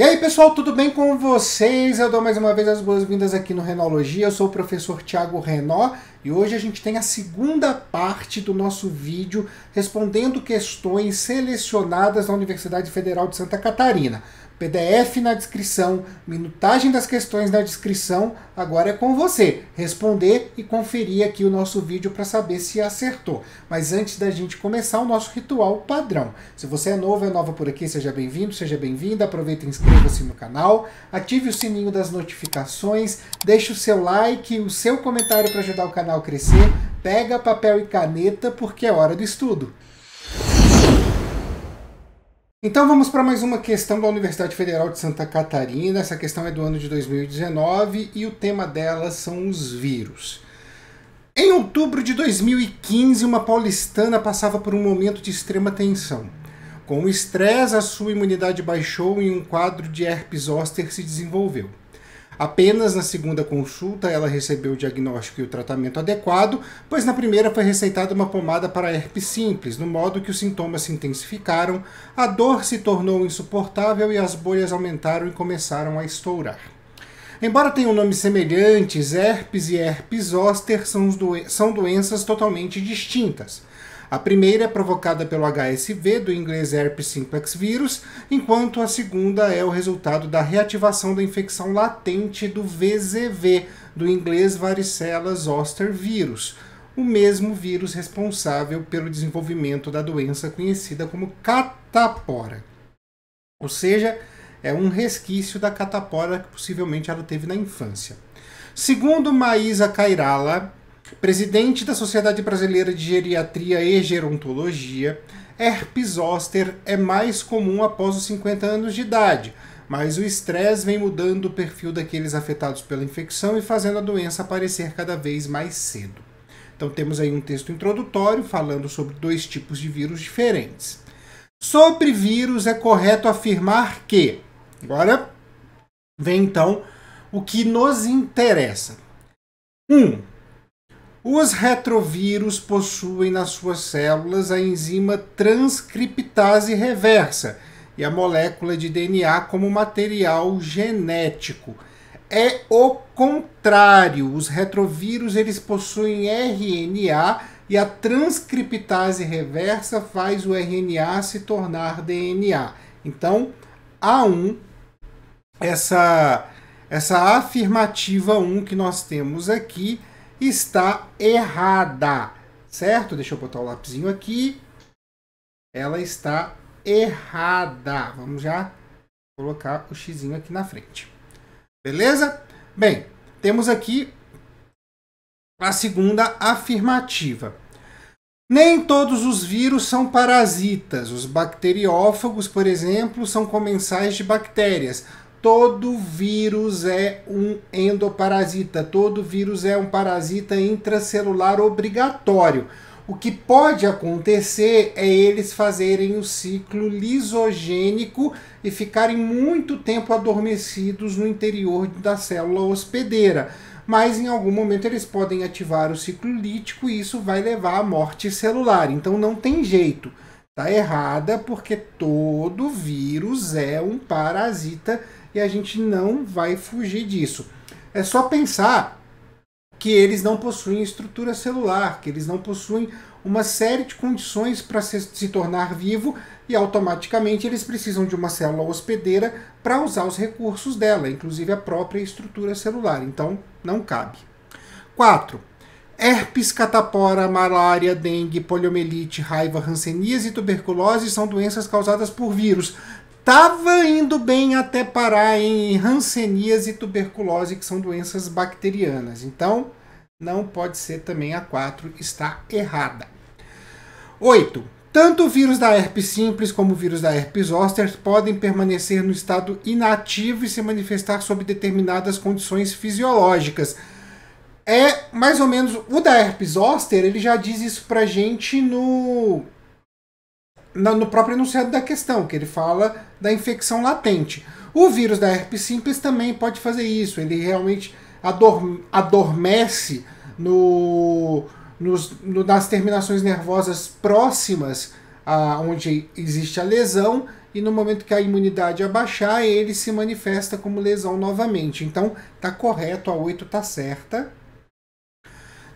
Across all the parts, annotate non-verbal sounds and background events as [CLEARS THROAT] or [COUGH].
E aí pessoal, tudo bem com vocês? Eu dou mais uma vez as boas-vindas aqui no Renologia, eu sou o professor Tiago Renó e hoje a gente tem a segunda parte do nosso vídeo respondendo questões selecionadas da Universidade Federal de Santa Catarina. PDF na descrição, minutagem das questões na descrição. Agora é com você responder e conferir aqui o nosso vídeo para saber se acertou. Mas antes da gente começar o nosso ritual padrão. Se você é novo ou é nova por aqui, seja bem-vindo, seja bem-vinda. Aproveita e inscreva-se no canal, ative o sininho das notificações, deixe o seu like, o seu comentário para ajudar o canal a crescer. Pega papel e caneta porque é hora do estudo. Então vamos para mais uma questão da Universidade Federal de Santa Catarina. Essa questão é do ano de 2019 e o tema dela são os vírus. Em outubro de 2015, uma paulistana passava por um momento de extrema tensão. Com o estresse, a sua imunidade baixou e um quadro de herpes zoster se desenvolveu. Apenas na segunda consulta ela recebeu o diagnóstico e o tratamento adequado, pois na primeira foi receitada uma pomada para herpes simples, no modo que os sintomas se intensificaram, a dor se tornou insuportável e as bolhas aumentaram e começaram a estourar. Embora tenham nomes semelhantes, herpes e herpes zoster são, são doenças totalmente distintas. A primeira é provocada pelo HSV, do inglês herpes simplex vírus, enquanto a segunda é o resultado da reativação da infecção latente do VZV, do inglês varicela zoster vírus, o mesmo vírus responsável pelo desenvolvimento da doença conhecida como catapora. Ou seja, é um resquício da catapora que possivelmente ela teve na infância. Segundo Maísa Cairala, presidente da Sociedade Brasileira de Geriatria e Gerontologia, herpes zoster é mais comum após os 50 anos de idade, mas o estresse vem mudando o perfil daqueles afetados pela infecção e fazendo a doença aparecer cada vez mais cedo. Então temos aí um texto introdutório falando sobre dois tipos de vírus diferentes. Sobre vírus é correto afirmar que. Agora vem então o que nos interessa. 1. Um, os retrovírus possuem nas suas células a enzima transcriptase reversa e a molécula de DNA como material genético. É o contrário, os retrovírus eles possuem RNA e a transcriptase reversa faz o RNA se tornar DNA. Então, A1 essa essa afirmativa 1 que nós temos aqui está errada, certo? Deixa eu botar o lapisinho aqui. Ela está errada. Vamos já colocar o xizinho aqui na frente. Beleza? Bem, temos aqui a segunda afirmativa. Nem todos os vírus são parasitas. Os bacteriófagos, por exemplo, são comensais de bactérias todo vírus é um endoparasita, todo vírus é um parasita intracelular obrigatório. O que pode acontecer é eles fazerem o ciclo lisogênico e ficarem muito tempo adormecidos no interior da célula hospedeira. Mas em algum momento eles podem ativar o ciclo lítico e isso vai levar à morte celular. Então não tem jeito. Tá errada porque todo vírus é um parasita e a gente não vai fugir disso. É só pensar que eles não possuem estrutura celular, que eles não possuem uma série de condições para se, se, tornar vivo e automaticamente eles precisam de uma célula hospedeira para usar os recursos dela, inclusive a própria estrutura celular. Então, não cabe. 4. Herpes, catapora, malária, dengue, poliomielite, raiva, hanseníase e tuberculose são doenças causadas por vírus estava indo bem até parar em rancenias e tuberculose, que são doenças bacterianas. Então, não pode ser também a 4, está errada. 8. Tanto o vírus da herpes simples como o vírus da herpes zoster podem permanecer no estado inativo e se manifestar sob determinadas condições fisiológicas. É mais ou menos o da herpes zoster, ele já diz isso pra gente no no próprio enunciado da questão, que ele fala da infecção latente. O vírus da herpes simples também pode fazer isso, ele realmente adorme, adormece no, nos, no, nas terminações nervosas próximas a onde existe a lesão e no momento que a imunidade abaixar, ele se manifesta como lesão novamente. Então, tá correto, a 8 tá certa.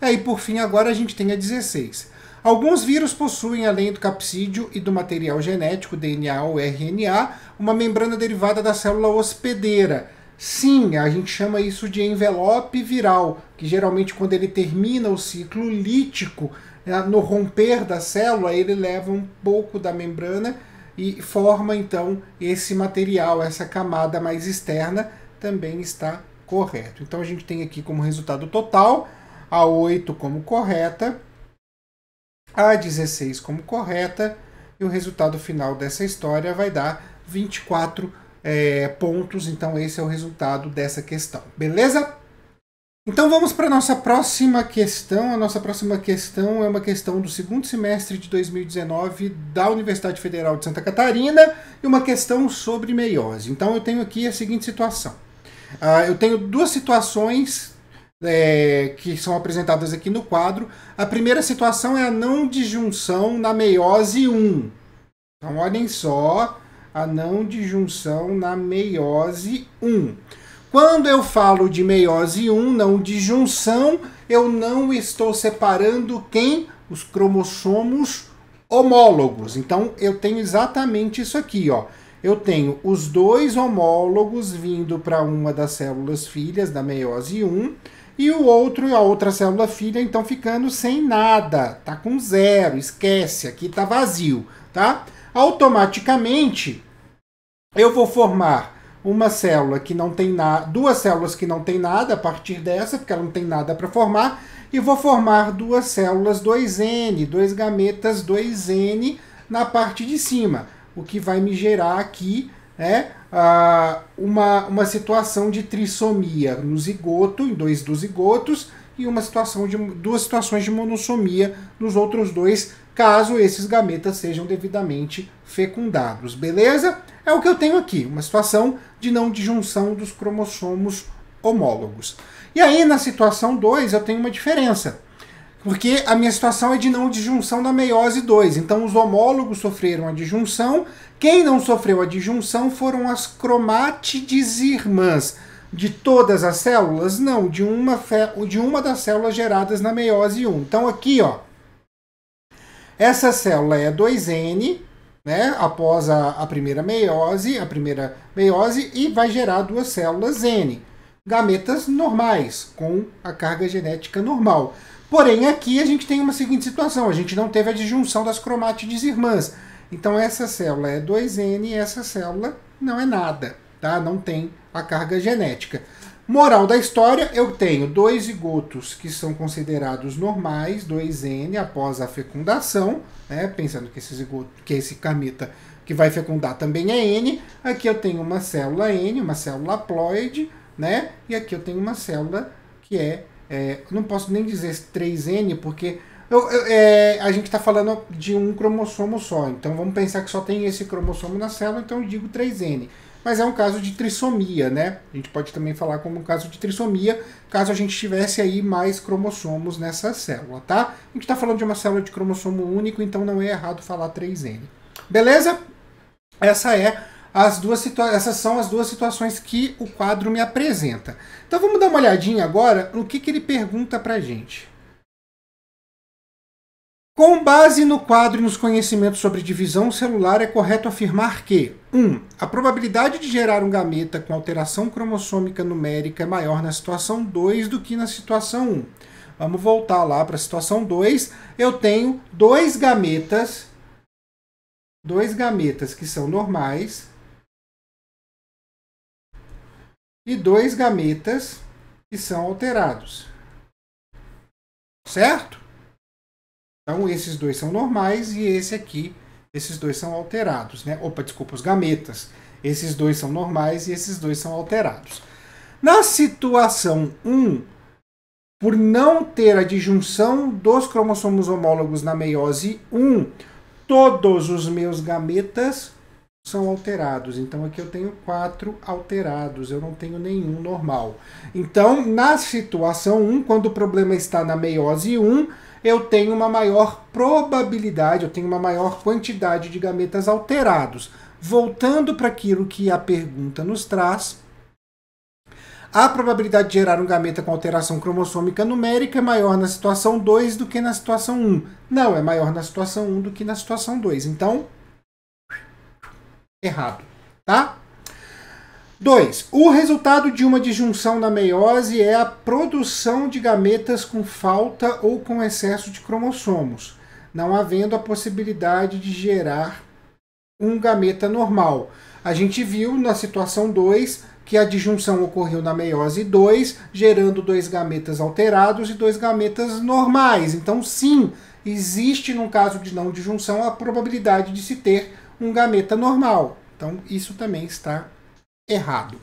É, e Aí, por fim, agora a gente tem a 16. Alguns vírus possuem, além do capsídeo e do material genético, DNA ou RNA, uma membrana derivada da célula hospedeira. Sim, a gente chama isso de envelope viral, que geralmente quando ele termina o ciclo lítico, né, no romper da célula, ele leva um pouco da membrana e forma então esse material, essa camada mais externa, também está correto. Então a gente tem aqui como resultado total a 8 como correta, a16 como correta, e o resultado final dessa história vai dar 24 é, pontos. Então, esse é o resultado dessa questão, beleza? Então vamos para a nossa próxima questão. A nossa próxima questão é uma questão do segundo semestre de 2019 da Universidade Federal de Santa Catarina e uma questão sobre meiose. Então eu tenho aqui a seguinte situação. Uh, eu tenho duas situações é, que são apresentadas aqui no quadro. A primeira situação é a não disjunção na meiose 1. Então, olhem só a não disjunção na meiose 1. Quando eu falo de meiose 1, não disjunção, eu não estou separando quem? Os cromossomos homólogos. Então, eu tenho exatamente isso aqui, ó eu tenho os dois homólogos vindo para uma das células filhas da meiose 1 e o outro a outra célula filha então ficando sem nada, tá com zero, esquece, aqui tá vazio, tá? Automaticamente eu vou formar uma célula que não tem nada, duas células que não tem nada a partir dessa, porque ela não tem nada para formar, e vou formar duas células 2n, dois gametas 2n na parte de cima o que vai me gerar aqui né, uh, uma, uma situação de trissomia no zigoto, em dois dos zigotos, e uma situação de duas situações de monossomia nos outros dois, caso esses gametas sejam devidamente fecundados, beleza? É o que eu tenho aqui, uma situação de não disjunção dos cromossomos homólogos. E aí, na situação 2, eu tenho uma diferença. Porque a minha situação é de não disjunção da meiose 2. Então os homólogos sofreram a disjunção. Quem não sofreu a disjunção foram as cromátides irmãs. De todas as células? Não, de uma, de uma das células geradas na meiose 1. Então aqui, ó. Essa célula é 2N, né? Após a, a primeira meiose, a primeira meiose, e vai gerar duas células N. Gametas normais, com a carga genética normal. Porém, aqui a gente tem uma seguinte situação: a gente não teve a disjunção das cromátides irmãs. Então, essa célula é 2N e essa célula não é nada, tá? Não tem a carga genética. Moral da história: eu tenho dois zigotos que são considerados normais, 2N, após a fecundação, né? Pensando que esse zigoto, que esse cameta que vai fecundar também é N. Aqui eu tenho uma célula N, uma célula haploide, né? E aqui eu tenho uma célula que é é, não posso nem dizer 3N, porque eu, eu, é, a gente está falando de um cromossomo só. Então vamos pensar que só tem esse cromossomo na célula, então eu digo 3N. Mas é um caso de trissomia, né? A gente pode também falar como um caso de trissomia, caso a gente tivesse aí mais cromossomos nessa célula, tá? A gente está falando de uma célula de cromossomo único, então não é errado falar 3N. Beleza? Essa é as duas essas são as duas situações que o quadro me apresenta. Então vamos dar uma olhadinha agora no que, que ele pergunta para a gente. Com base no quadro e nos conhecimentos sobre divisão celular, é correto afirmar que 1. Um, a probabilidade de gerar um gameta com alteração cromossômica numérica é maior na situação 2 do que na situação 1. Um. Vamos voltar lá para a situação 2. Eu tenho dois gametas, dois gametas que são normais, e dois gametas que são alterados. Certo? Então esses dois são normais e esse aqui, esses dois são alterados, né? Opa, desculpa, os gametas. Esses dois são normais e esses dois são alterados. Na situação 1, por não ter a disjunção dos cromossomos homólogos na meiose 1, todos os meus gametas são alterados. Então aqui eu tenho quatro alterados, eu não tenho nenhum normal. Então, na situação 1, um, quando o problema está na meiose 1, um, eu tenho uma maior probabilidade, eu tenho uma maior quantidade de gametas alterados. Voltando para aquilo que a pergunta nos traz, a probabilidade de gerar um gameta com alteração cromossômica numérica é maior na situação 2 do que na situação 1. Um. Não, é maior na situação 1 um do que na situação 2. Então, errado, tá? 2. O resultado de uma disjunção da meiose é a produção de gametas com falta ou com excesso de cromossomos, não havendo a possibilidade de gerar um gameta normal. A gente viu na situação 2 que a disjunção ocorreu na meiose 2, gerando dois gametas alterados e dois gametas normais. Então, sim, existe, no caso de não disjunção, a probabilidade de se ter um gameta normal. Então, isso também está errado.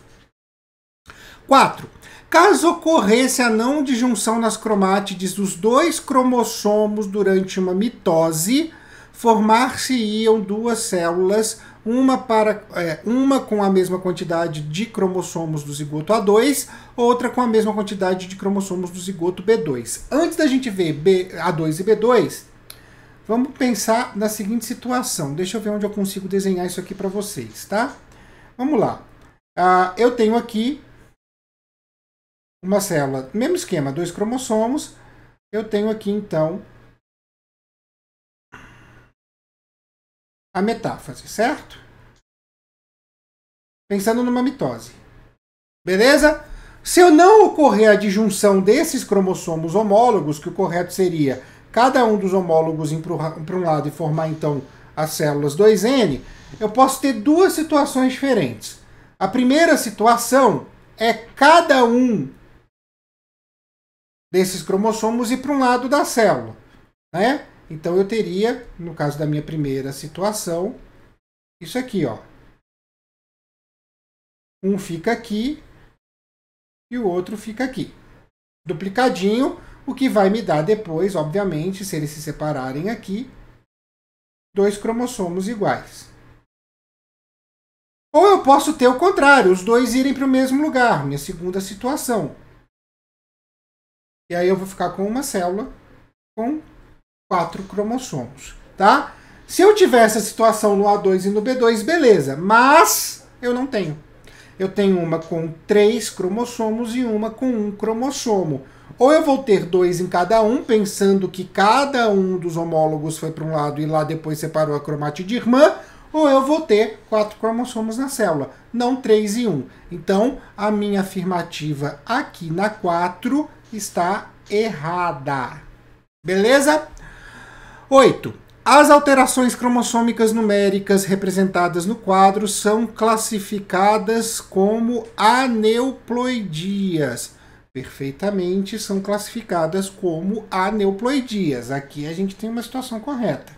4. Caso ocorresse a não disjunção nas cromátides dos dois cromossomos durante uma mitose, formar-se-iam duas células, uma, para, é, uma com a mesma quantidade de cromossomos do zigoto A2, outra com a mesma quantidade de cromossomos do zigoto B2. Antes da gente ver B, A2 e B2, Vamos pensar na seguinte situação. Deixa eu ver onde eu consigo desenhar isso aqui para vocês, tá? Vamos lá. Ah, eu tenho aqui uma célula, mesmo esquema, dois cromossomos. Eu tenho aqui, então, a metáfase, certo? Pensando numa mitose. Beleza? Se eu não ocorrer a disjunção desses cromossomos homólogos, que o correto seria cada um dos homólogos ir para um lado e formar então as células 2N, eu posso ter duas situações diferentes. A primeira situação é cada um desses cromossomos ir para um lado da célula. Né? Então eu teria, no caso da minha primeira situação, isso aqui, ó. Um fica aqui e o outro fica aqui. Duplicadinho, o que vai me dar depois, obviamente, se eles se separarem aqui, dois cromossomos iguais. Ou eu posso ter o contrário, os dois irem para o mesmo lugar, minha segunda situação. E aí eu vou ficar com uma célula com quatro cromossomos, tá? Se eu tivesse a situação no A2 e no B2, beleza, mas eu não tenho. Eu tenho uma com três cromossomos e uma com um cromossomo. Ou eu vou ter dois em cada um, pensando que cada um dos homólogos foi para um lado e lá depois separou a cromatide irmã, ou eu vou ter quatro cromossomos na célula, não três e um. Então, a minha afirmativa aqui na 4 está errada. Beleza? 8. As alterações cromossômicas numéricas representadas no quadro são classificadas como aneuploidias perfeitamente são classificadas como aneuploidias. Aqui a gente tem uma situação correta.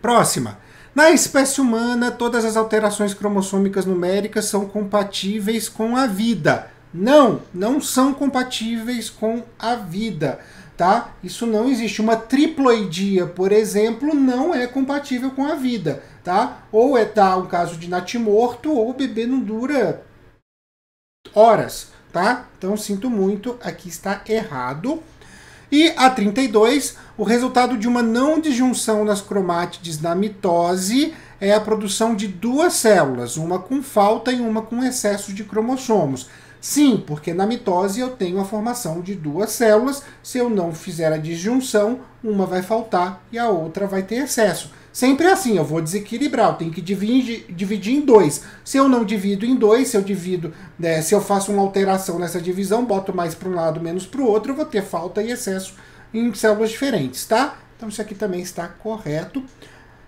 Próxima. Na espécie humana, todas as alterações cromossômicas numéricas são compatíveis com a vida. Não, não são compatíveis com a vida, tá? Isso não existe. Uma triploidia, por exemplo, não é compatível com a vida, tá? Ou é tá, um caso de natimorto, ou o bebê não dura horas tá? Então sinto muito, aqui está errado. E a 32, o resultado de uma não disjunção nas cromátides na mitose é a produção de duas células, uma com falta e uma com excesso de cromossomos. Sim, porque na mitose eu tenho a formação de duas células, se eu não fizer a disjunção, uma vai faltar e a outra vai ter excesso. Sempre é assim, eu vou desequilibrar, eu tenho que dividir, dividir em dois. Se eu não divido em dois, se eu divido, né, se eu faço uma alteração nessa divisão, boto mais para um lado, menos para o outro, eu vou ter falta e excesso em células diferentes, tá? Então isso aqui também está correto.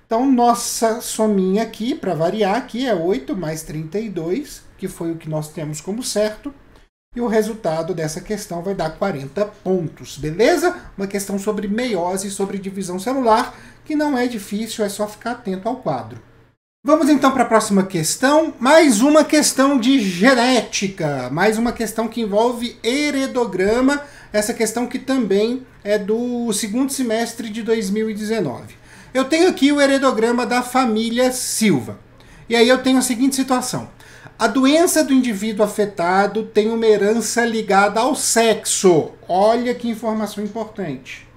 Então, nossa sominha aqui, para variar, aqui é 8 mais 32, que foi o que nós temos como certo. E o resultado dessa questão vai dar 40 pontos, beleza? Uma questão sobre meiose, sobre divisão celular, que não é difícil, é só ficar atento ao quadro. Vamos então para a próxima questão. Mais uma questão de genética, mais uma questão que envolve heredograma, essa questão que também é do segundo semestre de 2019. Eu tenho aqui o heredograma da família Silva. E aí eu tenho a seguinte situação. A doença do indivíduo afetado tem uma herança ligada ao sexo. Olha que informação importante.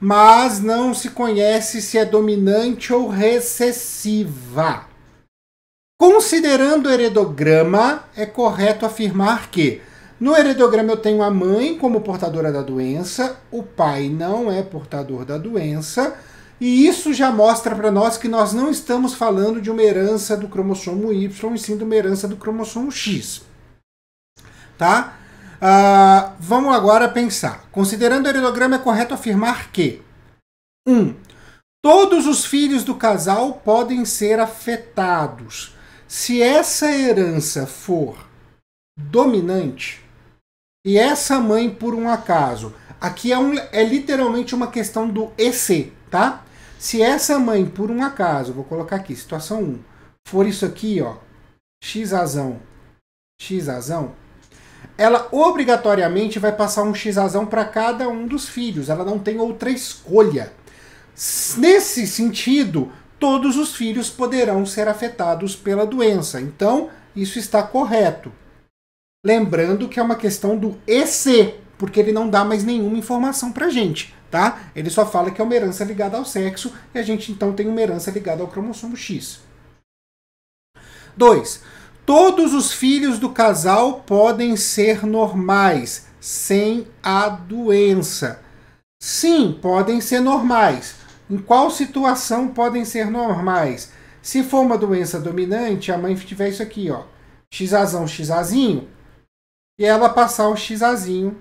Mas não se conhece se é dominante ou recessiva. Considerando o heredograma, é correto afirmar que no heredograma eu tenho a mãe como portadora da doença, o pai não é portador da doença e isso já mostra para nós que nós não estamos falando de uma herança do cromossomo Y, e sim de uma herança do cromossomo X. Tá? Uh, vamos agora pensar. Considerando o heredograma, é correto afirmar que 1. Um, todos os filhos do casal podem ser afetados. Se essa herança for dominante, e essa mãe, por um acaso, aqui é, um, é literalmente uma questão do EC, tá? Se essa mãe, por um acaso, vou colocar aqui, situação 1, for isso aqui, ó, x azão, x azão, ela obrigatoriamente vai passar um x azão para cada um dos filhos. Ela não tem outra escolha. Nesse sentido, todos os filhos poderão ser afetados pela doença. Então, isso está correto. Lembrando que é uma questão do EC, porque ele não dá mais nenhuma informação para gente tá? Ele só fala que é uma herança ligada ao sexo e a gente então tem uma herança ligada ao cromossomo X. 2. Todos os filhos do casal podem ser normais sem a doença. Sim, podem ser normais. Em qual situação podem ser normais? Se for uma doença dominante, a mãe tiver isso aqui, ó, xazão, xazinho, e ela passar o xazinho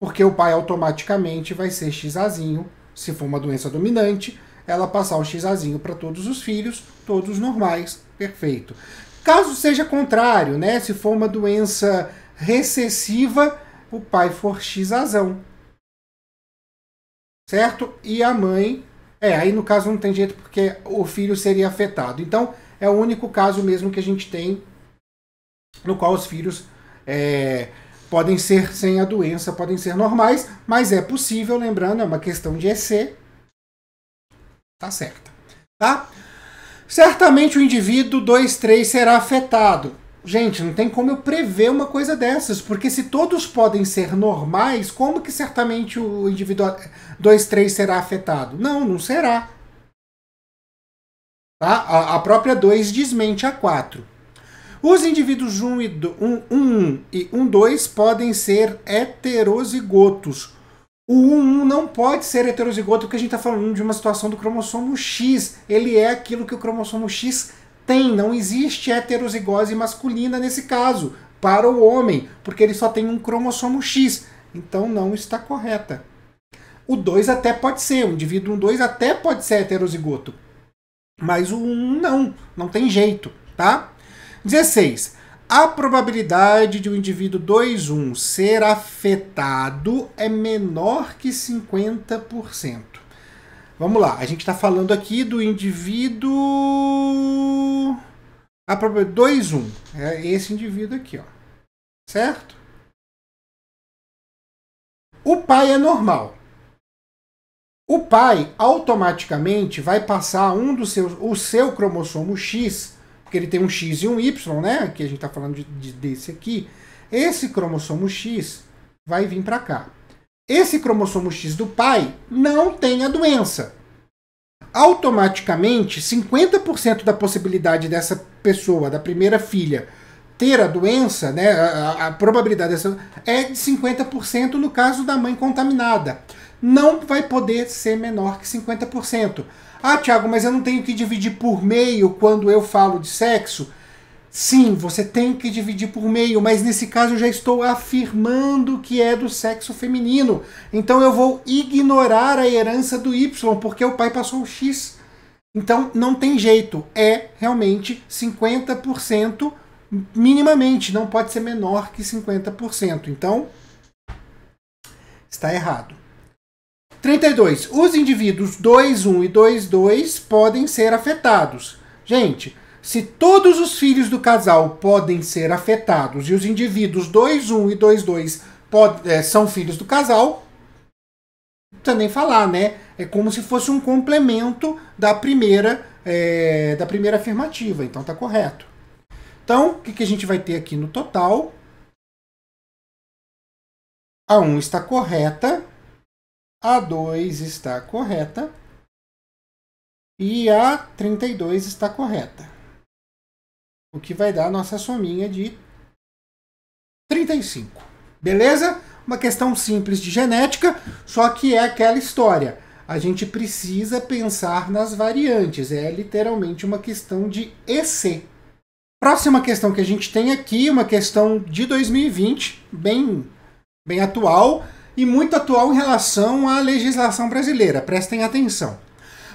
porque o pai automaticamente vai ser xazinho, se for uma doença dominante, ela passar o xazinho para todos os filhos, todos normais, perfeito. Caso seja contrário, né, se for uma doença recessiva, o pai for xazão. Certo? E a mãe, é, aí no caso não tem jeito porque o filho seria afetado. Então, é o único caso mesmo que a gente tem no qual os filhos é, podem ser sem a doença, podem ser normais, mas é possível, lembrando, é uma questão de EC. Tá certo? Tá? Certamente o indivíduo 2, 3 será afetado. Gente, não tem como eu prever uma coisa dessas, porque se todos podem ser normais, como que certamente o indivíduo 2, 3 será afetado? Não, não será. Tá? A própria 2 desmente a 4. Os indivíduos 1 e 1, 1 e 1, 2 podem ser heterozigotos. O 1, 1 não pode ser heterozigoto porque a gente está falando de uma situação do cromossomo X. Ele é aquilo que o cromossomo X tem. Não existe heterozigose masculina nesse caso, para o homem, porque ele só tem um cromossomo X. Então não está correta. O 2 até pode ser, o indivíduo 1, 2 até pode ser heterozigoto. Mas o 1 não, não tem jeito, tá? 16. A probabilidade de o um indivíduo 2.1 ser afetado é menor que 50%. Vamos lá, a gente está falando aqui do indivíduo. A probabilidade 2.1 é esse indivíduo aqui, ó. Certo? O pai é normal. O pai automaticamente vai passar um dos seus, o seu cromossomo X porque ele tem um X e um Y, né? Que a gente está falando de, de, desse aqui. Esse cromossomo X vai vir para cá. Esse cromossomo X do pai não tem a doença. Automaticamente, 50% da possibilidade dessa pessoa, da primeira filha, ter a doença, né, a, a probabilidade dessa é de 50% no caso da mãe contaminada. Não vai poder ser menor que 50%. Ah, Tiago, mas eu não tenho que dividir por meio quando eu falo de sexo? Sim, você tem que dividir por meio, mas nesse caso eu já estou afirmando que é do sexo feminino. Então eu vou ignorar a herança do Y, porque o pai passou o X. Então não tem jeito, é realmente 50% minimamente, não pode ser menor que 50%. Então está errado. 32. Os indivíduos 2, 1 e 2, 2 podem ser afetados. Gente, se todos os filhos do casal podem ser afetados e os indivíduos 2, 1 e 2, 2 é, são filhos do casal, não nem falar, né? É como se fosse um complemento da primeira, é, da primeira afirmativa. Então tá correto. Então, o que, que a gente vai ter aqui no total? A 1 está correta, a2 está correta e A32 está correta. O que vai dar a nossa sominha de 35. Beleza? Uma questão simples de genética, só que é aquela história. A gente precisa pensar nas variantes. É literalmente uma questão de EC. Próxima questão que a gente tem aqui, uma questão de 2020, bem, bem atual e muito atual em relação à legislação brasileira. Prestem atenção.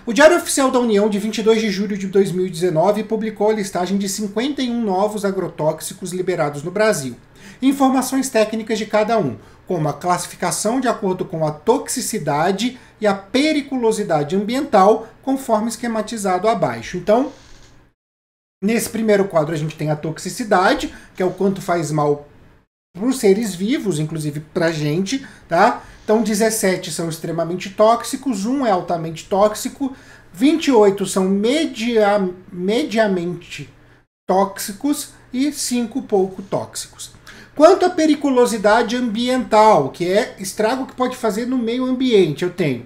O Diário Oficial da União, de 22 de julho de 2019, publicou a listagem de 51 novos agrotóxicos liberados no Brasil. Informações técnicas de cada um, como a classificação de acordo com a toxicidade e a periculosidade ambiental, conforme esquematizado abaixo. Então, nesse primeiro quadro, a gente tem a toxicidade, que é o quanto faz mal para os seres vivos, inclusive a gente, tá? Então 17 são extremamente tóxicos, 1 é altamente tóxico, 28 são media, mediamente tóxicos e 5 pouco tóxicos. Quanto à periculosidade ambiental, que é estrago que pode fazer no meio ambiente, eu tenho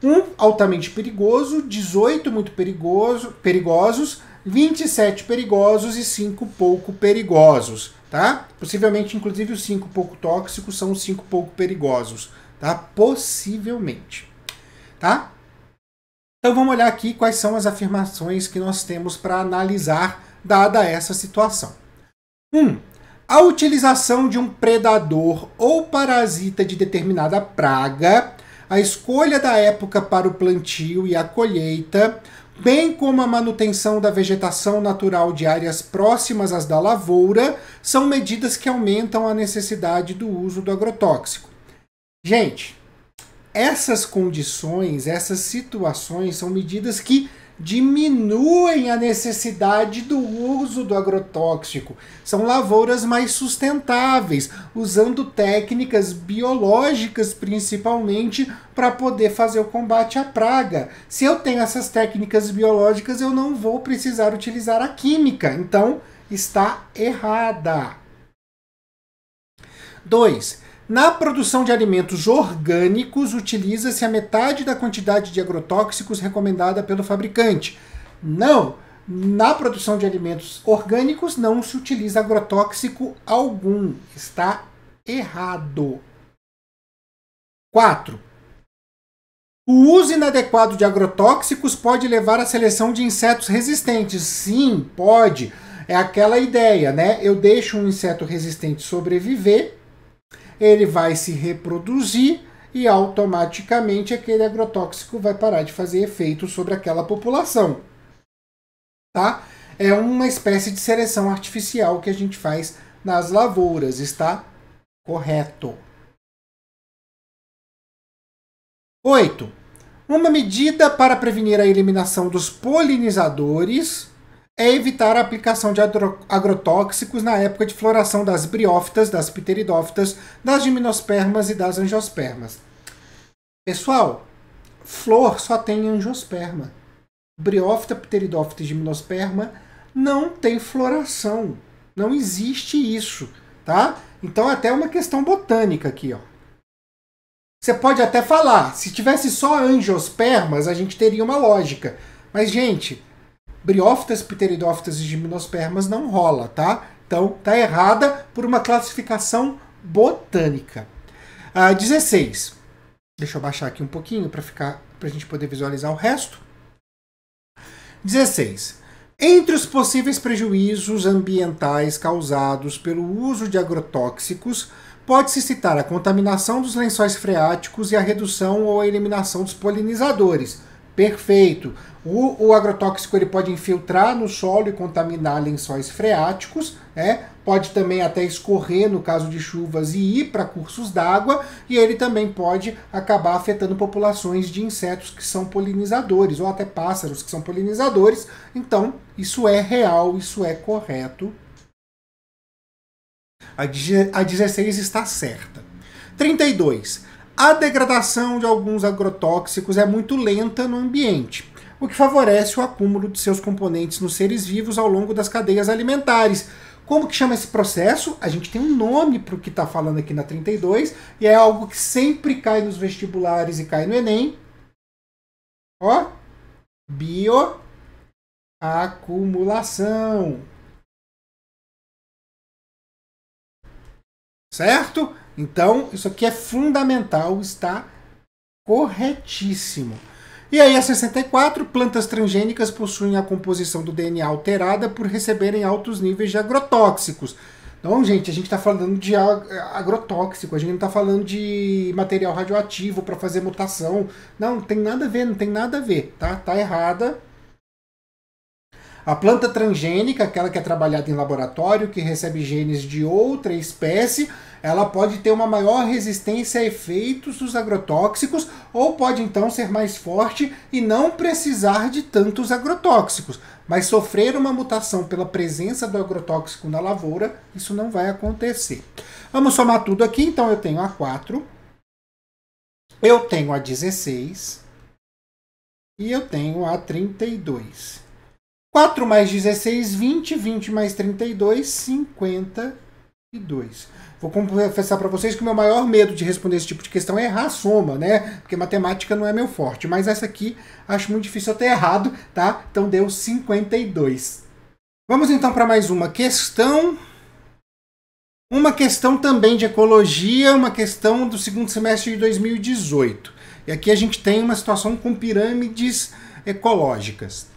um altamente perigoso, 18 muito perigoso, perigosos, 27 perigosos e 5 pouco perigosos tá? Possivelmente, inclusive, os cinco pouco tóxicos são os cinco pouco perigosos, tá? Possivelmente, tá? Então vamos olhar aqui quais são as afirmações que nós temos para analisar dada essa situação. 1. Um, a utilização de um predador ou parasita de determinada praga, a escolha da época para o plantio e a colheita, bem como a manutenção da vegetação natural de áreas próximas às da lavoura, são medidas que aumentam a necessidade do uso do agrotóxico. Gente, essas condições, essas situações são medidas que diminuem a necessidade do uso do agrotóxico. São lavouras mais sustentáveis, usando técnicas biológicas principalmente para poder fazer o combate à praga. Se eu tenho essas técnicas biológicas, eu não vou precisar utilizar a química. Então, está errada. 2. Na produção de alimentos orgânicos, utiliza-se a metade da quantidade de agrotóxicos recomendada pelo fabricante. Não! Na produção de alimentos orgânicos não se utiliza agrotóxico algum. Está errado. 4. O uso inadequado de agrotóxicos pode levar à seleção de insetos resistentes. Sim, pode. É aquela ideia, né? Eu deixo um inseto resistente sobreviver ele vai se reproduzir e automaticamente aquele agrotóxico vai parar de fazer efeito sobre aquela população. Tá? É uma espécie de seleção artificial que a gente faz nas lavouras, está correto. 8. Uma medida para prevenir a eliminação dos polinizadores é evitar a aplicação de agrotóxicos na época de floração das briófitas, das pteridófitas, das gimnospermas e das angiospermas. Pessoal, flor só tem angiosperma. Briófita, pteridófita e gimnosperma não tem floração. Não existe isso, tá? Então até uma questão botânica aqui, ó. Você pode até falar, se tivesse só angiospermas, a gente teria uma lógica. Mas gente, briófitas, pteridófitas e gimnospermas não rola, tá? Então tá errada por uma classificação botânica. Ah, 16. Deixa eu baixar aqui um pouquinho para ficar para a gente poder visualizar o resto. 16. Entre os possíveis prejuízos ambientais causados pelo uso de agrotóxicos, pode-se citar a contaminação dos lençóis freáticos e a redução ou a eliminação dos polinizadores. Perfeito. O, o, agrotóxico ele pode infiltrar no solo e contaminar lençóis freáticos, né? pode também até escorrer no caso de chuvas e ir para cursos d'água, e ele também pode acabar afetando populações de insetos que são polinizadores, ou até pássaros que são polinizadores. Então, isso é real, isso é correto. A, 16 está certa. 32. A degradação de alguns agrotóxicos é muito lenta no ambiente, o que favorece o acúmulo de seus componentes nos seres vivos ao longo das cadeias alimentares. Como que chama esse processo? A gente tem um nome para o que está falando aqui na 32 e é algo que sempre cai nos vestibulares e cai no Enem. Ó, bioacumulação. Certo? Então, isso aqui é fundamental, está corretíssimo. E aí, a 64, plantas transgênicas possuem a composição do DNA alterada por receberem altos níveis de agrotóxicos. Então, gente, a gente está falando de agrotóxico, a gente não está falando de material radioativo para fazer mutação. Não, não tem nada a ver, não tem nada a ver, tá? Tá errada, a planta transgênica, aquela que é trabalhada em laboratório, que recebe genes de outra espécie, ela pode ter uma maior resistência a efeitos dos agrotóxicos ou pode então ser mais forte e não precisar de tantos agrotóxicos. Mas sofrer uma mutação pela presença do agrotóxico na lavoura, isso não vai acontecer. Vamos somar tudo aqui, então eu tenho a 4, eu tenho a 16 e eu tenho a 32. 4 mais 16, 20. 20 mais 32, 52. Vou confessar para vocês que o meu maior medo de responder esse tipo de questão é errar a soma, né? Porque matemática não é meu forte. Mas essa aqui acho muito difícil eu ter errado, tá? Então deu 52. Vamos então para mais uma questão. Uma questão também de ecologia, uma questão do segundo semestre de 2018. E aqui a gente tem uma situação com pirâmides ecológicas.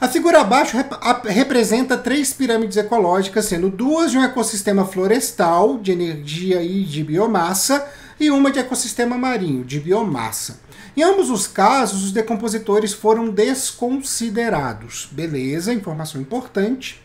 A figura abaixo rep representa três pirâmides ecológicas, sendo duas de um ecossistema florestal, de energia e de biomassa, e uma de ecossistema marinho, de biomassa. Em ambos os casos, os decompositores foram desconsiderados. Beleza, informação importante.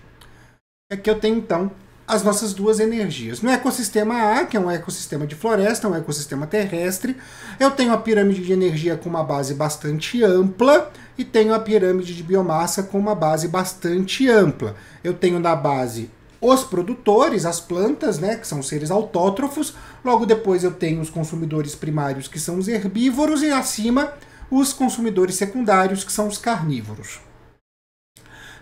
Aqui é eu tenho então as nossas duas energias. No ecossistema A, que é um ecossistema de floresta, um ecossistema terrestre, eu tenho a pirâmide de energia com uma base bastante ampla e tenho a pirâmide de biomassa com uma base bastante ampla. Eu tenho na base os produtores, as plantas, né, que são seres autótrofos, logo depois eu tenho os consumidores primários, que são os herbívoros, e acima os consumidores secundários, que são os carnívoros.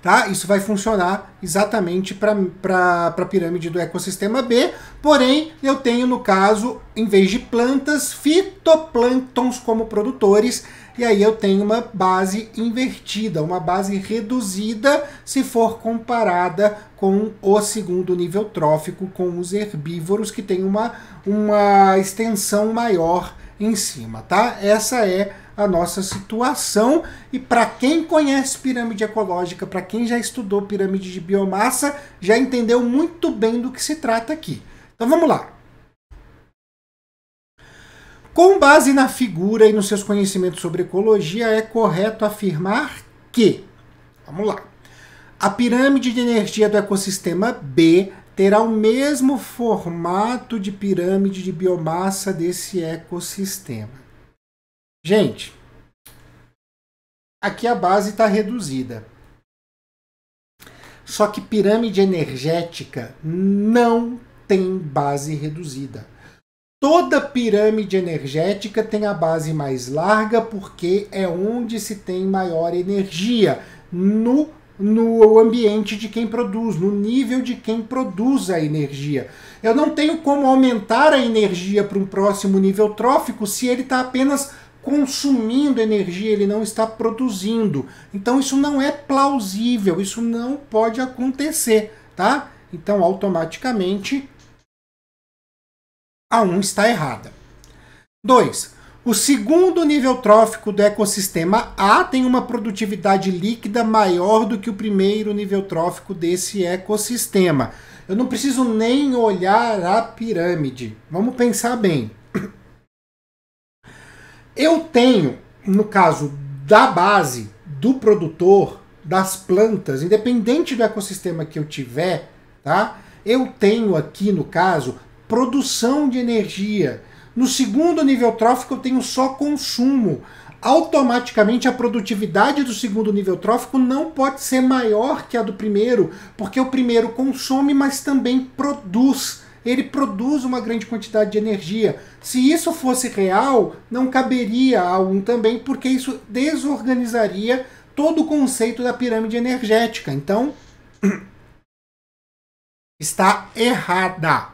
Tá? Isso vai funcionar exatamente para a pirâmide do ecossistema B, porém eu tenho, no caso, em vez de plantas, fitoplânctons como produtores, e aí eu tenho uma base invertida, uma base reduzida se for comparada com o segundo nível trófico, com os herbívoros que tem uma, uma extensão maior em cima, tá? Essa é a nossa situação e para quem conhece pirâmide ecológica, para quem já estudou pirâmide de biomassa, já entendeu muito bem do que se trata aqui. Então vamos lá. Com base na figura e nos seus conhecimentos sobre ecologia, é correto afirmar que, vamos lá, a pirâmide de energia do ecossistema B terá o mesmo formato de pirâmide de biomassa desse ecossistema. Gente, aqui a base está reduzida. Só que pirâmide energética não tem base reduzida. Toda pirâmide energética tem a base mais larga porque é onde se tem maior energia no no ambiente de quem produz, no nível de quem produz a energia. Eu não tenho como aumentar a energia para um próximo nível trófico se ele está apenas consumindo energia, ele não está produzindo. Então isso não é plausível, isso não pode acontecer, tá? Então automaticamente a 1 um está errada. 2. O segundo nível trófico do ecossistema A tem uma produtividade líquida maior do que o primeiro nível trófico desse ecossistema. Eu não preciso nem olhar a pirâmide. Vamos pensar bem. Eu tenho, no caso da base, do produtor, das plantas, independente do ecossistema que eu tiver, tá? Eu tenho aqui, no caso, produção de energia no segundo nível trófico, eu tenho só consumo. Automaticamente, a produtividade do segundo nível trófico não pode ser maior que a do primeiro, porque o primeiro consome, mas também produz ele produz uma grande quantidade de energia. Se isso fosse real, não caberia a um também, porque isso desorganizaria todo o conceito da pirâmide energética. Então, [CLEARS THROAT] está errada.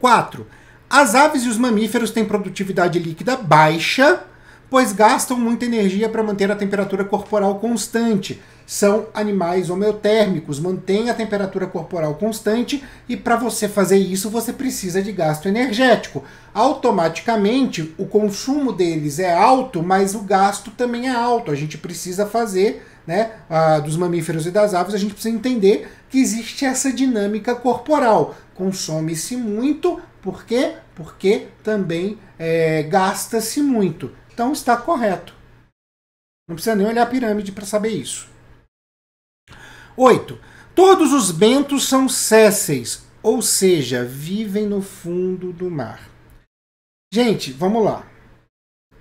4. As aves e os mamíferos têm produtividade líquida baixa, pois gastam muita energia para manter a temperatura corporal constante. São animais homeotérmicos, mantêm a temperatura corporal constante e para você fazer isso você precisa de gasto energético. Automaticamente o consumo deles é alto, mas o gasto também é alto. A gente precisa fazer, né, a, dos mamíferos e das aves, a gente precisa entender que existe essa dinâmica corporal. Consome-se muito, por quê? Porque também é, gasta-se muito. Então está correto. Não precisa nem olhar a pirâmide para saber isso. 8. Todos os bentos são césseis, ou seja, vivem no fundo do mar. Gente, vamos lá.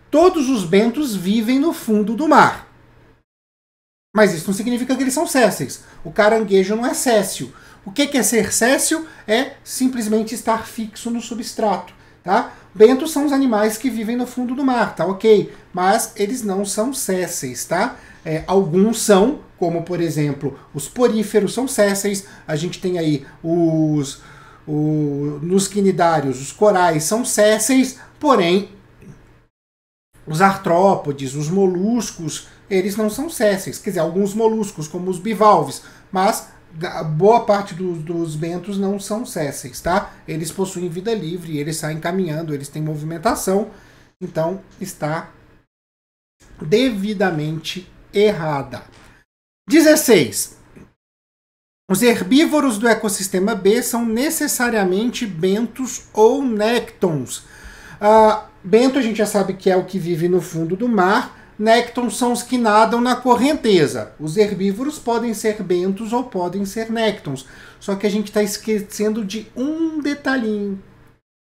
Todos os bentos vivem no fundo do mar. Mas isso não significa que eles são césseis. O caranguejo não é céssio. O que é ser céssio? É simplesmente estar fixo no substrato. Tá? Bentos são os animais que vivem no fundo do mar, tá ok? Mas eles não são césseis, tá? É, alguns são, como por exemplo, os poríferos são césseis. A gente tem aí os, o, nos quinidários, os corais são césseis, porém os artrópodes, os moluscos, eles não são césseis. Quer dizer, alguns moluscos, como os bivalves, mas boa parte dos bentos não são césseis, tá? Eles possuem vida livre, eles saem caminhando, eles têm movimentação, então está devidamente errada. 16. Os herbívoros do ecossistema B são necessariamente bentos ou nectons. Uh, ah, bento a gente já sabe que é o que vive no fundo do mar, Néctons são os que nadam na correnteza. Os herbívoros podem ser bentos ou podem ser néctons. Só que a gente está esquecendo de um detalhinho,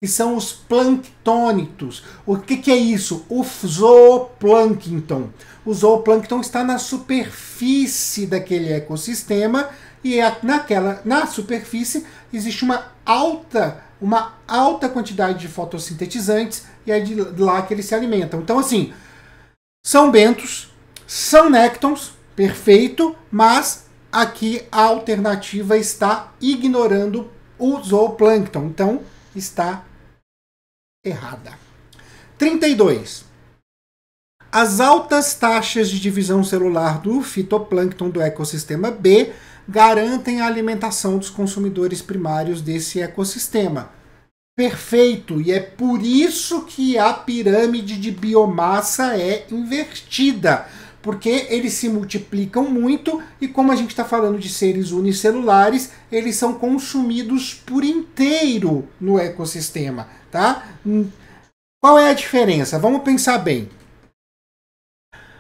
que são os planctônitos. O que, que é isso? O zooplâncton. O zooplâncton está na superfície daquele ecossistema e é naquela, na superfície existe uma alta uma alta quantidade de fotossintetizantes e é de lá que eles se alimentam. Então, assim, são Bentos, São Nectons, perfeito, mas aqui a alternativa está ignorando o zooplâncton, então está errada. 32. As altas taxas de divisão celular do fitoplâncton do ecossistema B garantem a alimentação dos consumidores primários desse ecossistema perfeito. E é por isso que a pirâmide de biomassa é invertida. Porque eles se multiplicam muito e, como a gente está falando de seres unicelulares, eles são consumidos por inteiro no ecossistema. Tá? Hum, qual é a diferença? Vamos pensar bem.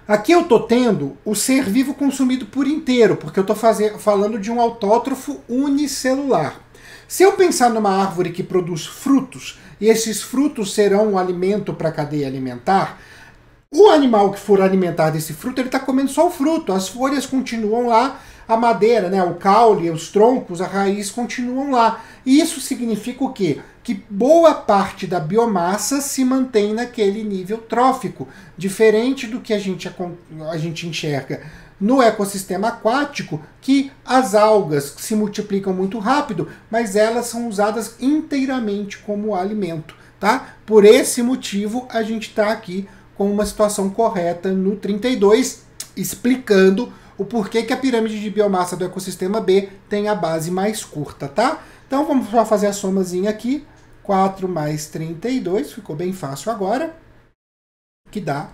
Aqui eu estou tendo o ser vivo consumido por inteiro, porque eu estou falando de um autótrofo unicelular. Se eu pensar numa árvore que produz frutos, e esses frutos serão um alimento para a cadeia alimentar, o animal que for alimentar desse fruto, ele está comendo só o fruto. As folhas continuam lá, a madeira, né, o caule, os troncos, a raiz continuam lá. E isso significa o quê? Que boa parte da biomassa se mantém naquele nível trófico, diferente do que a gente, a gente enxerga no ecossistema aquático que as algas se multiplicam muito rápido, mas elas são usadas inteiramente como alimento, tá? Por esse motivo a gente está aqui com uma situação correta no 32, explicando o porquê que a pirâmide de biomassa do ecossistema B tem a base mais curta, tá? Então vamos só fazer a somazinha aqui. 4 mais 32, ficou bem fácil agora, que dá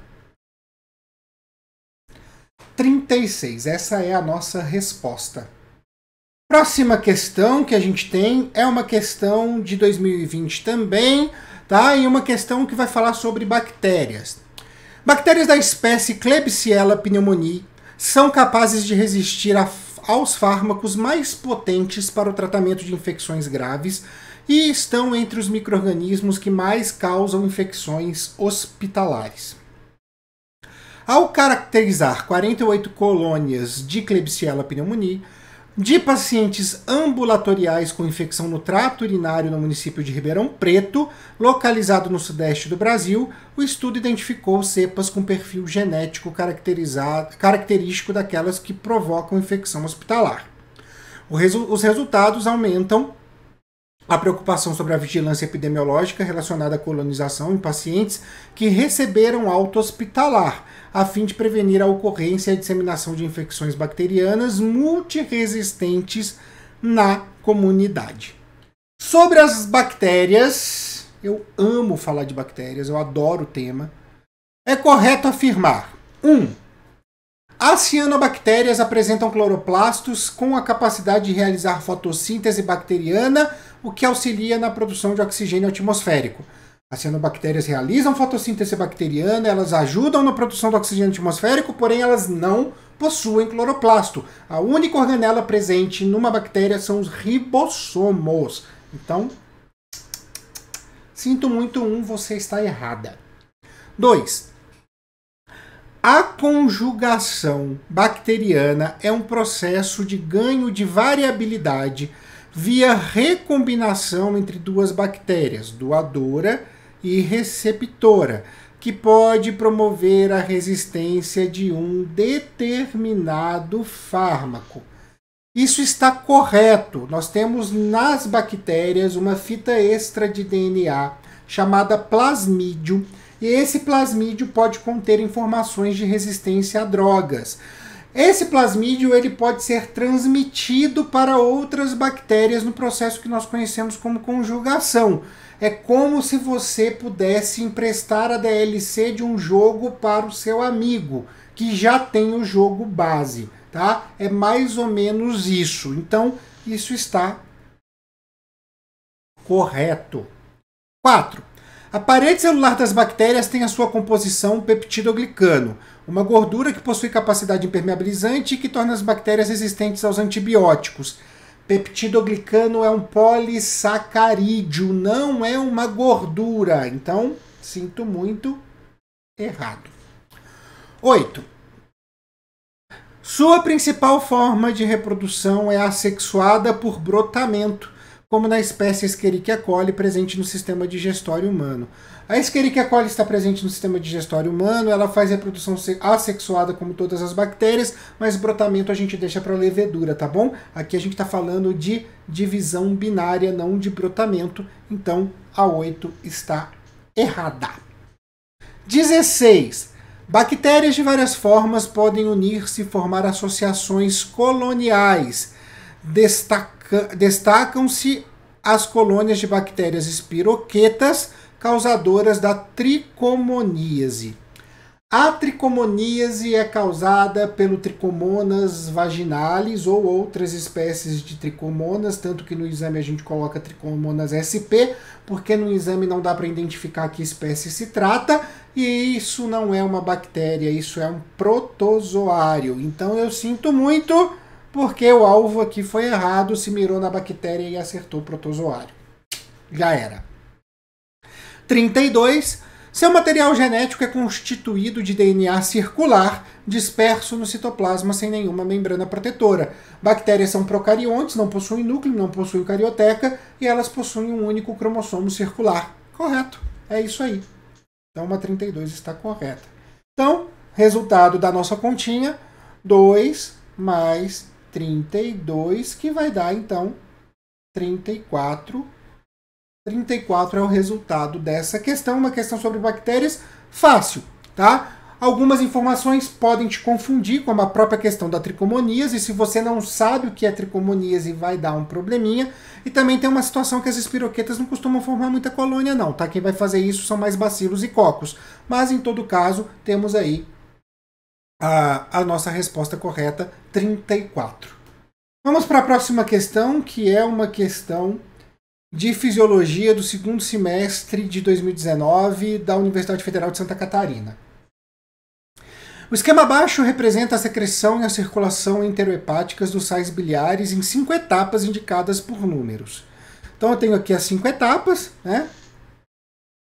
36. Essa é a nossa resposta. Próxima questão que a gente tem é uma questão de 2020 também, tá? E uma questão que vai falar sobre bactérias. Bactérias da espécie Klebsiella pneumoniae são capazes de resistir a, aos fármacos mais potentes para o tratamento de infecções graves e estão entre os microrganismos que mais causam infecções hospitalares ao caracterizar 48 colônias de Klebsiella pneumoniae de pacientes ambulatoriais com infecção no trato urinário no município de Ribeirão Preto, localizado no sudeste do Brasil, o estudo identificou cepas com perfil genético característico daquelas que provocam infecção hospitalar. Resu os resultados aumentam a preocupação sobre a vigilância epidemiológica relacionada à colonização em pacientes que receberam alta hospitalar, a fim de prevenir a ocorrência e a disseminação de infecções bacterianas multiresistentes na comunidade. Sobre as bactérias, eu amo falar de bactérias, eu adoro o tema. É correto afirmar: 1. Um, as cianobactérias apresentam cloroplastos com a capacidade de realizar fotossíntese bacteriana, o que auxilia na produção de oxigênio atmosférico. As cianobactérias realizam fotossíntese bacteriana, elas ajudam na produção do oxigênio atmosférico, porém elas não possuem cloroplasto. A única organela presente numa bactéria são os ribossomos. Então, sinto muito um, você está errada. Dois, A conjugação bacteriana é um processo de ganho de variabilidade via recombinação entre duas bactérias, doadora e receptora, que pode promover a resistência de um determinado fármaco. Isso está correto. Nós temos nas bactérias uma fita extra de DNA chamada plasmídio, e esse plasmídio pode conter informações de resistência a drogas. Esse plasmídio ele pode ser transmitido para outras bactérias no processo que nós conhecemos como conjugação. É como se você pudesse emprestar a DLC de um jogo para o seu amigo, que já tem o jogo base, tá? É mais ou menos isso. Então, isso está correto. 4. A parede celular das bactérias tem a sua composição peptidoglicano, uma gordura que possui capacidade impermeabilizante e que torna as bactérias resistentes aos antibióticos. Peptidoglicano é um polissacarídeo, não é uma gordura. Então, sinto muito errado. 8. Sua principal forma de reprodução é assexuada por brotamento, como na espécie Escherichia coli presente no sistema digestório humano. A Escherichia coli está presente no sistema digestório humano, ela faz reprodução assexuada como todas as bactérias, mas brotamento a gente deixa para levedura, tá bom? Aqui a gente está falando de divisão binária, não de brotamento, então a 8 está errada. 16. Bactérias de várias formas podem unir-se e formar associações coloniais. Destaca, Destacam-se as colônias de bactérias espiroquetas, causadoras da tricomoníase. A tricomoníase é causada pelo tricomonas vaginalis ou outras espécies de tricomonas, tanto que no exame a gente coloca tricomonas SP, porque no exame não dá para identificar que espécie se trata, e isso não é uma bactéria, isso é um protozoário. Então eu sinto muito, porque o alvo aqui foi errado, se mirou na bactéria e acertou o protozoário. Já era. 32. Seu material genético é constituído de DNA circular disperso no citoplasma sem nenhuma membrana protetora. Bactérias são procariontes, não possuem núcleo, não possuem carioteca e elas possuem um único cromossomo circular. Correto, é isso aí. Então, uma 32 está correta. Então, resultado da nossa continha, 2 mais 32, que vai dar, então, 34 34 é o resultado dessa questão, uma questão sobre bactérias fácil, tá? Algumas informações podem te confundir, como a própria questão da tricomoníase, e se você não sabe o que é tricomoníase vai dar um probleminha. E também tem uma situação que as espiroquetas não costumam formar muita colônia, não, tá? Quem vai fazer isso são mais bacilos e cocos. Mas, em todo caso, temos aí a, a nossa resposta correta, 34. Vamos para a próxima questão, que é uma questão de Fisiologia do segundo semestre de 2019 da Universidade Federal de Santa Catarina. O esquema abaixo representa a secreção e a circulação enterohepáticas dos sais biliares em cinco etapas indicadas por números. Então eu tenho aqui as cinco etapas, né?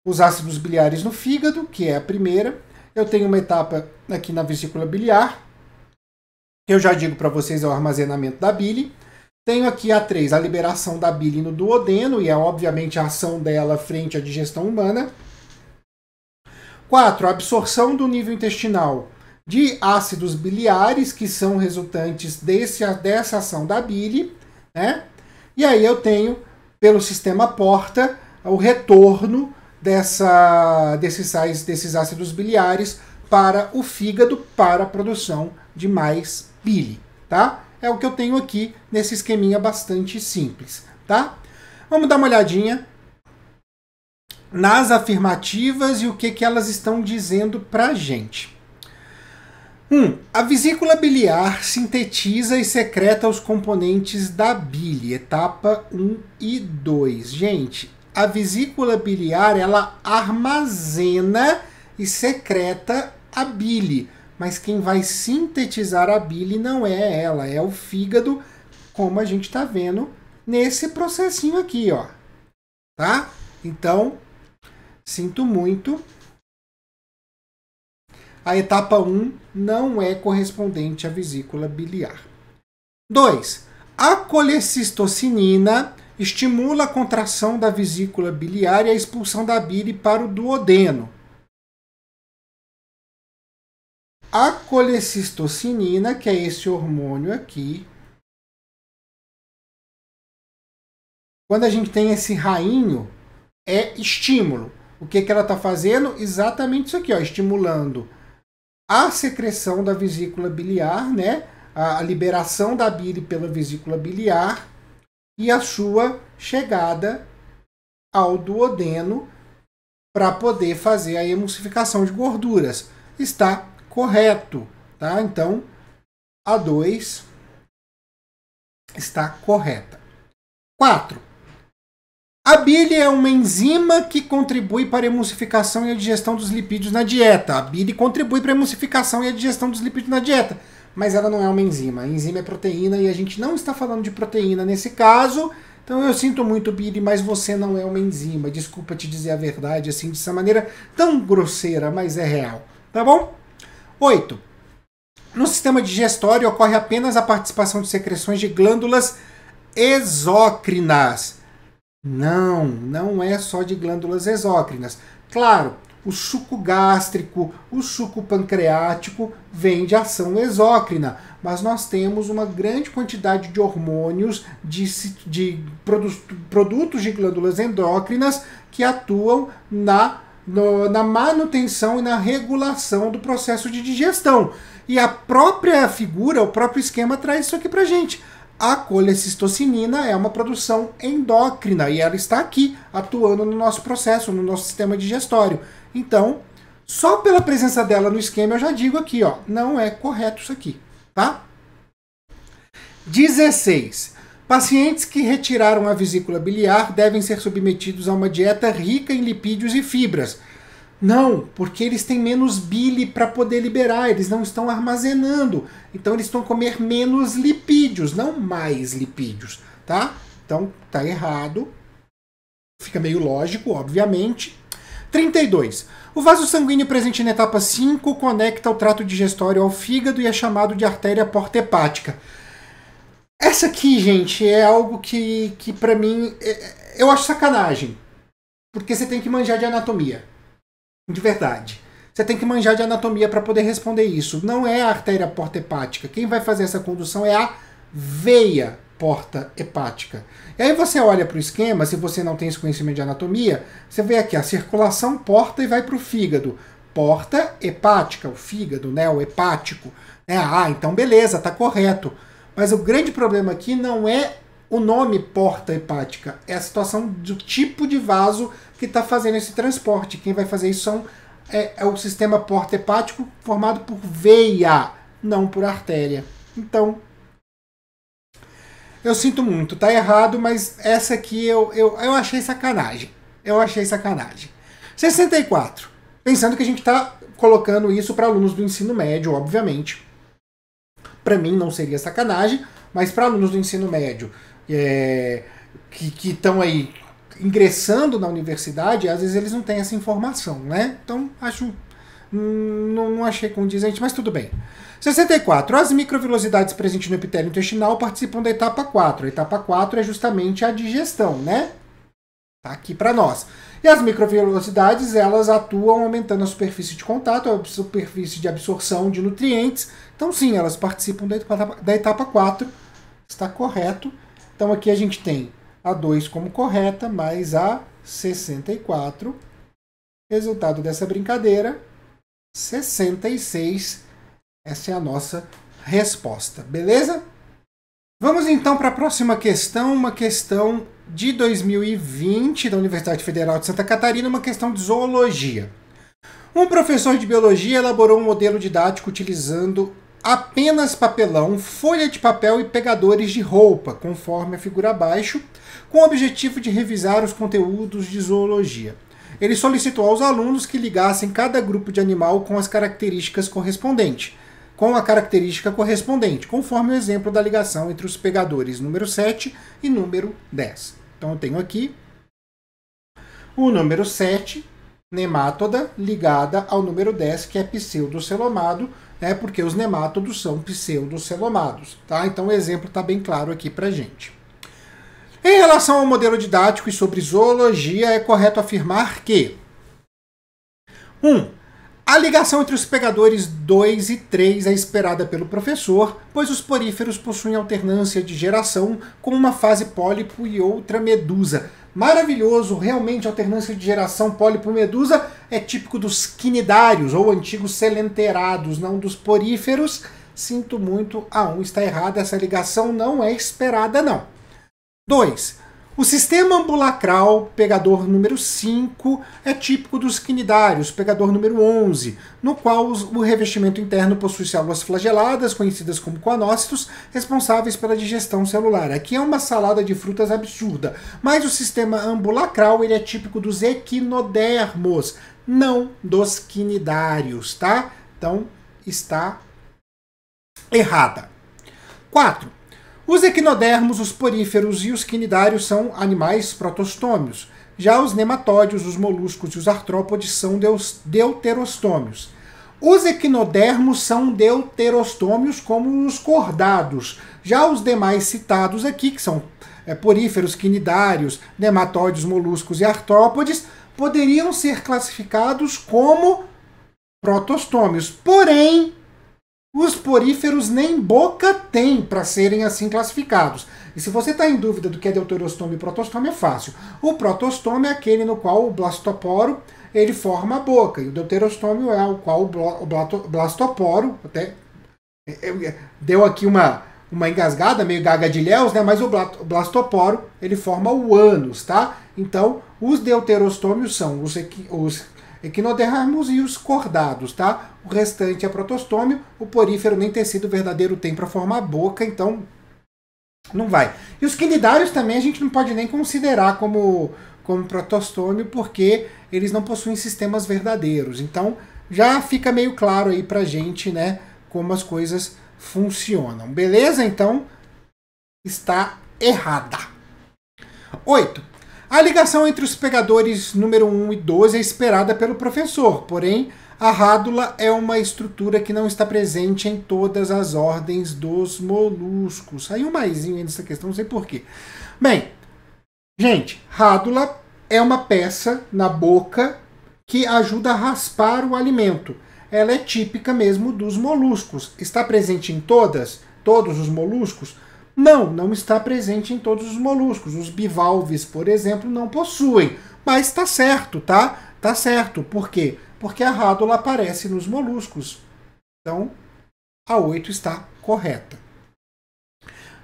Os ácidos biliares no fígado, que é a primeira. Eu tenho uma etapa aqui na vesícula biliar, eu já digo para vocês é o armazenamento da bile. Tenho aqui a 3, a liberação da bile no duodeno, e é obviamente a ação dela frente à digestão humana. 4. A absorção do nível intestinal de ácidos biliares, que são resultantes desse, dessa ação da bile. Né? E aí eu tenho, pelo sistema porta, o retorno dessa, desses, desses ácidos biliares para o fígado, para a produção de mais bile. Tá? é o que eu tenho aqui nesse esqueminha bastante simples, tá? Vamos dar uma olhadinha nas afirmativas e o que, que elas estão dizendo para gente. 1. Um, a vesícula biliar sintetiza e secreta os componentes da bile, etapa 1 e 2. Gente, a vesícula biliar ela armazena e secreta a bile mas quem vai sintetizar a bile não é ela, é o fígado, como a gente está vendo nesse processinho aqui, ó. Tá? Então, sinto muito. A etapa 1 um não é correspondente à vesícula biliar. 2. A colecistocinina estimula a contração da vesícula biliar e a expulsão da bile para o duodeno. A colecistocianina, que é esse hormônio aqui. Quando a gente tem esse rainho, é estímulo. O que, que ela está fazendo? Exatamente isso aqui, ó, estimulando a secreção da vesícula biliar, né? a liberação da bile pela vesícula biliar e a sua chegada ao duodeno para poder fazer a emulsificação de gorduras. Está correto, tá? Então, a 2 está correta. 4. A bile é uma enzima que contribui para a emulsificação e a digestão dos lipídios na dieta. A bile contribui para a emulsificação e a digestão dos lipídios na dieta, mas ela não é uma enzima. A enzima é proteína e a gente não está falando de proteína nesse caso. Então eu sinto muito, Billy, mas você não é uma enzima. Desculpa te dizer a verdade assim, dessa maneira tão grosseira, mas é real. Tá bom? 8. No sistema digestório ocorre apenas a participação de secreções de glândulas exócrinas. Não, não é só de glândulas exócrinas. Claro, o suco gástrico, o suco pancreático vem de ação exócrina, mas nós temos uma grande quantidade de hormônios, de, de produtos de glândulas endócrinas que atuam na no, na manutenção e na regulação do processo de digestão. E a própria figura, o próprio esquema traz isso aqui pra gente. A colecistocinina é uma produção endócrina e ela está aqui atuando no nosso processo, no nosso sistema digestório. Então, só pela presença dela no esquema eu já digo aqui, ó, não é correto isso aqui, tá? 16. Pacientes que retiraram a vesícula biliar devem ser submetidos a uma dieta rica em lipídios e fibras. Não, porque eles têm menos bile para poder liberar, eles não estão armazenando. Então eles estão comer menos lipídios, não mais lipídios, tá? Então tá errado. Fica meio lógico, obviamente. 32. O vaso sanguíneo presente na etapa 5 conecta o trato digestório ao fígado e é chamado de artéria porta hepática. Essa aqui, gente, é algo que, que para mim, é, é, eu acho sacanagem. Porque você tem que manjar de anatomia. De verdade. Você tem que manjar de anatomia para poder responder isso. Não é a artéria porta hepática. Quem vai fazer essa condução é a veia porta hepática. E aí você olha para o esquema, se você não tem esse conhecimento de anatomia, você vê aqui a circulação porta e vai para o fígado. Porta hepática, o fígado, né, o hepático. É, ah, então beleza, tá correto. Mas o grande problema aqui não é o nome porta hepática, é a situação do tipo de vaso que está fazendo esse transporte. Quem vai fazer isso são, é, é o sistema porta hepático formado por veia, não por artéria. Então, eu sinto muito, tá errado, mas essa aqui eu, eu, eu achei sacanagem. Eu achei sacanagem. 64. Pensando que a gente está colocando isso para alunos do ensino médio, obviamente para mim não seria sacanagem, mas para alunos do ensino médio é, que estão aí ingressando na universidade, às vezes eles não têm essa informação, né? Então, acho. Hum, não, não achei condizente, mas tudo bem. 64. As microvilosidades presentes no epitélio intestinal participam da etapa 4. A etapa 4 é justamente a digestão, né? tá aqui para nós. E as microvelocidades, elas atuam aumentando a superfície de contato, a superfície de absorção de nutrientes. Então, sim, elas participam da etapa, da etapa 4, está correto. Então, aqui a gente tem a 2 como correta, mais a 64. Resultado dessa brincadeira, 66. Essa é a nossa resposta, beleza? Vamos então para a próxima questão, uma questão de 2020 da Universidade Federal de Santa Catarina, uma questão de zoologia. Um professor de biologia elaborou um modelo didático utilizando apenas papelão, folha de papel e pegadores de roupa, conforme a figura abaixo, com o objetivo de revisar os conteúdos de zoologia. Ele solicitou aos alunos que ligassem cada grupo de animal com as características correspondentes com a característica correspondente, conforme o exemplo da ligação entre os pegadores número 7 e número 10. Então eu tenho aqui o número 7, nemátoda, ligada ao número 10, que é pseudocelomado, né, porque os nemátodos são pseudocelomados. Tá? Então o exemplo está bem claro aqui para gente. Em relação ao modelo didático e sobre zoologia, é correto afirmar que 1. Um, a ligação entre os pegadores 2 e 3 é esperada pelo professor, pois os poríferos possuem alternância de geração com uma fase pólipo e outra medusa. Maravilhoso, realmente alternância de geração pólipo-medusa é típico dos quinidários ou antigos selenterados, não dos poríferos. Sinto muito, a 1 um está errada, essa ligação não é esperada não. 2. O sistema ambulacral, pegador número 5, é típico dos quinidários, pegador número 11, no qual o revestimento interno possui células flageladas, conhecidas como coanócitos, responsáveis pela digestão celular. Aqui é uma salada de frutas absurda, mas o sistema ambulacral ele é típico dos equinodermos, não dos quinidários, tá? Então está errada. 4. Os equinodermos, os poríferos e os quinidários são animais protostômios. Já os nematódios, os moluscos e os artrópodes são deuterostômios. Os equinodermos são deuterostômios como os cordados. Já os demais citados aqui, que são é, poríferos, quinidários, nematóides, moluscos e artrópodes, poderiam ser classificados como protostômios. Porém, os poríferos nem boca têm para serem assim classificados. E se você está em dúvida do que é deuterostoma e protostoma, é fácil. O protostoma é aquele no qual o blastoporo ele forma a boca, e o deuterostômio é o qual o blastoporo, até é, é, deu aqui uma, uma engasgada, meio gaga de Léus, né? Mas o blastoporo, ele forma o ânus, tá? Então, os deuterostômios são os, os Equinodermos e os cordados, tá? O restante é protostômio, o porífero nem tecido verdadeiro tem para formar boca, então não vai. E os quinidários também a gente não pode nem considerar como, como protostômio, porque eles não possuem sistemas verdadeiros. Então já fica meio claro aí pra gente, né, como as coisas funcionam. Beleza? Então está errada. 8. A ligação entre os pegadores número 1 e 12 é esperada pelo professor, porém, a rádula é uma estrutura que não está presente em todas as ordens dos moluscos. Saiu um maisinho aí nessa questão, não sei porquê. Bem, gente, rádula é uma peça na boca que ajuda a raspar o alimento. Ela é típica mesmo dos moluscos. Está presente em todas, todos os moluscos? Não, não está presente em todos os moluscos. Os bivalves, por exemplo, não possuem. Mas está certo, tá? Tá certo. Por quê? Porque a rádula aparece nos moluscos. Então, a 8 está correta.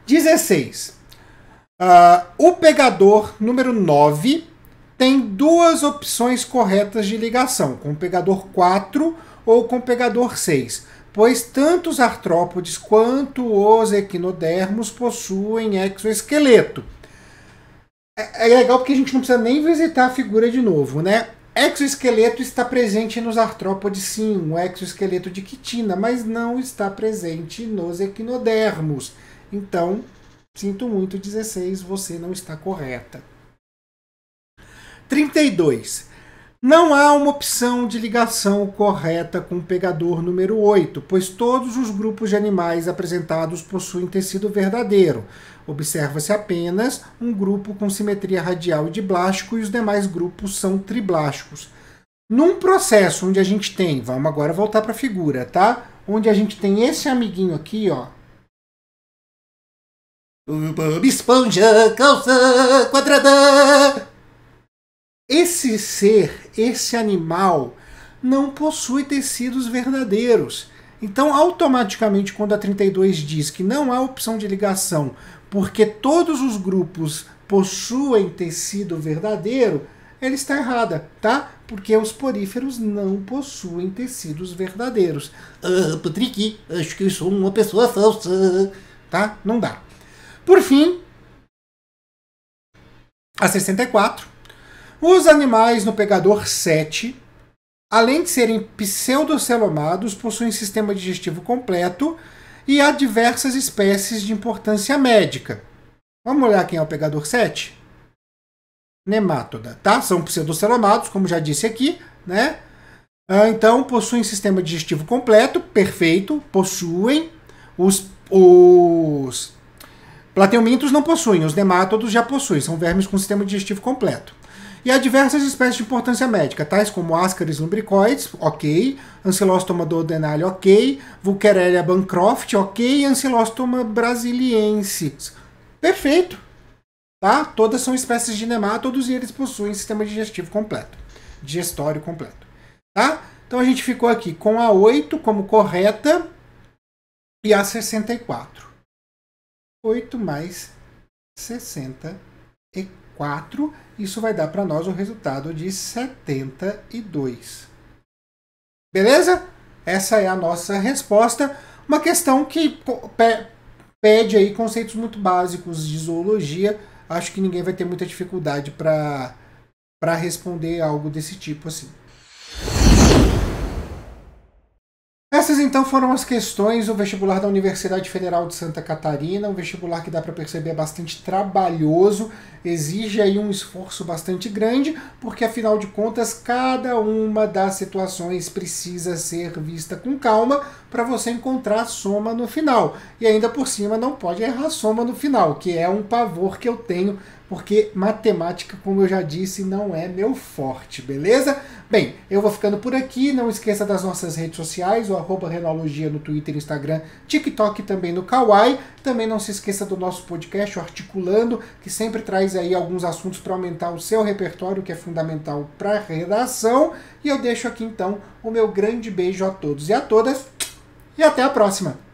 16. Uh, ah, o pegador número 9 tem duas opções corretas de ligação, com o pegador 4 ou com o pegador 6 pois tanto os artrópodes quanto os equinodermos possuem exoesqueleto. É, é, legal porque a gente não precisa nem visitar a figura de novo, né? Exoesqueleto está presente nos artrópodes, sim, um exoesqueleto de quitina, mas não está presente nos equinodermos. Então, sinto muito, 16, você não está correta. 32. Não há uma opção de ligação correta com o pegador número 8, pois todos os grupos de animais apresentados possuem tecido verdadeiro. Observa-se apenas um grupo com simetria radial e diblástico e os demais grupos são triblásticos. Num processo onde a gente tem, vamos agora voltar para a figura, tá? Onde a gente tem esse amiguinho aqui, ó, o Esponja, calça quadrada, esse ser, esse animal, não possui tecidos verdadeiros. Então, automaticamente, quando a 32 diz que não há opção de ligação porque todos os grupos possuem tecido verdadeiro, ela está errada, tá? Porque os poríferos não possuem tecidos verdadeiros. Ah, Patrick, acho que eu sou uma pessoa falsa. Tá? Não dá. Por fim, a 64 os animais no pegador 7, além de serem pseudocelomados, possuem sistema digestivo completo e há diversas espécies de importância médica. Vamos olhar quem é o pegador 7? Nematoda, tá? São pseudocelomados, como já disse aqui, né? Ah, então, possuem sistema digestivo completo, perfeito, possuem. Os, os plateumintos não possuem, os nemátodos já possuem, são vermes com sistema digestivo completo. E há diversas espécies de importância médica, tais como Ascaris lumbricoides, ok, ancelostoma duodenale, ok, vulquerella bancroft, ok, ancelostoma brasiliensis. Perfeito! Tá? Todas são espécies de nemátodos e eles possuem sistema digestivo completo, digestório completo. Tá? Então a gente ficou aqui com a 8 como correta e a 64. 8 mais 64. 4, isso vai dar para nós o resultado de 72. Beleza? Essa é a nossa resposta. Uma questão que pede aí conceitos muito básicos de zoologia. Acho que ninguém vai ter muita dificuldade para responder algo desse tipo assim. Essas então foram as questões do vestibular da Universidade Federal de Santa Catarina, um vestibular que dá para perceber é bastante trabalhoso, exige aí um esforço bastante grande, porque afinal de contas cada uma das situações precisa ser vista com calma para você encontrar a soma no final. E ainda por cima não pode errar a soma no final, que é um pavor que eu tenho porque matemática, como eu já disse, não é meu forte, beleza? Bem, eu vou ficando por aqui. Não esqueça das nossas redes sociais, o arroba Renologia no Twitter, Instagram, TikTok e também no Kawaii. Também não se esqueça do nosso podcast, o Articulando, que sempre traz aí alguns assuntos para aumentar o seu repertório, que é fundamental para a redação. E eu deixo aqui então o meu grande beijo a todos e a todas. E até a próxima!